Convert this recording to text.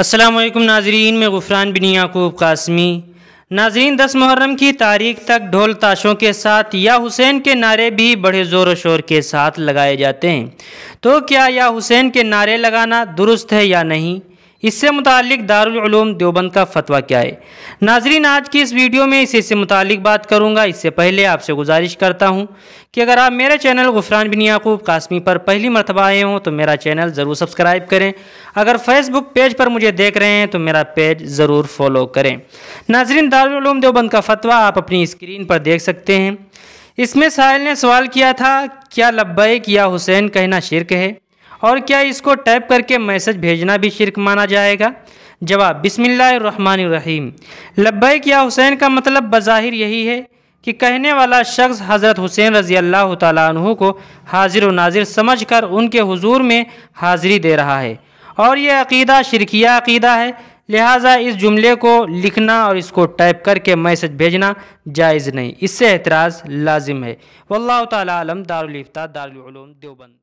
अस्सलाम वालेकुम नाजरीन मैं गुफरान बिन याकूब कासमी नाजरीन दस मुहर्रम की तारीख तक ढोल ताशों के साथ या हुसैन के नारे भी बड़े ज़ोर शोर के साथ लगाए जाते हैं तो क्या या हुसैन के नारे लगाना दुरुस्त है या नहीं इससे मुतल दारूम देवबंद का फतवा क्या है नाजरीन आज की इस वीडियो में इसी से मुतल बात करूँगा इससे पहले आपसे गुजारिश करता हूँ कि अगर आप मेरे चैनल गुफरान बिन याकूब कासमी पर पहली मरतबा आए हों तो मेरा चैनल ज़रूर सब्सक्राइब करें अगर फेसबुक पेज पर मुझे देख रहे हैं तो मेरा पेज ज़रूर फॉलो करें नाजरीन दारूम देवबंद का फतवा आप अपनी स्क्रीन पर देख सकते हैं इसमें साहिल ने सवाल किया था क्या लब्बैक या हुसैन कहना शिरक है और क्या इसको टाइप करके मैसेज भेजना भी शिरक माना जाएगा जवाब बिसमीम लब्बैक या हुसैन का मतलब बज़ाहिर यही है कि कहने वाला शख्स हज़रत हुसैन रज़ी अल्लाह तु को हाजिर व नाजिर समझ कर उनके हुजूर में हाज़िरी दे रहा है और यह अकीदा शिरकिया अकीदा है लिहाजा इस जुमले को लिखना और इसको टाइप करके मैसेज भेजना जायज़ नहीं इससे एतराज़ लाजिम है वल्ल तम दारुलफ्ता दारूम देवबंद